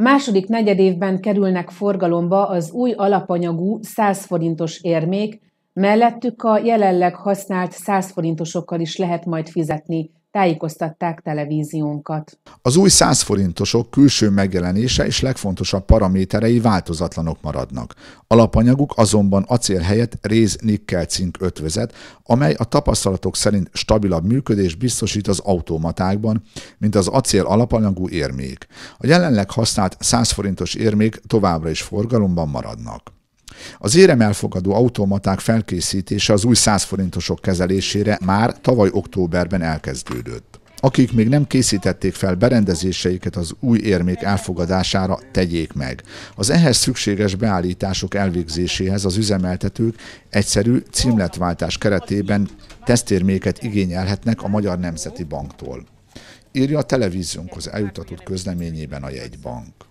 A második negyedévben kerülnek forgalomba az új alapanyagú 100 forintos érmék, mellettük a jelenleg használt 100 forintosokkal is lehet majd fizetni, tájékoztatták televíziónkat. Az új 100 forintosok külső megjelenése és legfontosabb paraméterei változatlanok maradnak. Alapanyaguk azonban acél helyett réz nikkel cink ötvözet, amely a tapasztalatok szerint stabilabb működés biztosít az automatákban, mint az acél alapanyagú érmék. A jelenleg használt 100 forintos érmék továbbra is forgalomban maradnak. Az érem elfogadó automaták felkészítése az új 100 forintosok kezelésére már tavaly októberben elkezdődött. Akik még nem készítették fel berendezéseiket az új érmék elfogadására, tegyék meg. Az ehhez szükséges beállítások elvégzéséhez az üzemeltetők egyszerű címletváltás keretében tesztérméket igényelhetnek a Magyar Nemzeti Banktól. Írja a televíziónkhoz eljutatott közleményében a jegybank.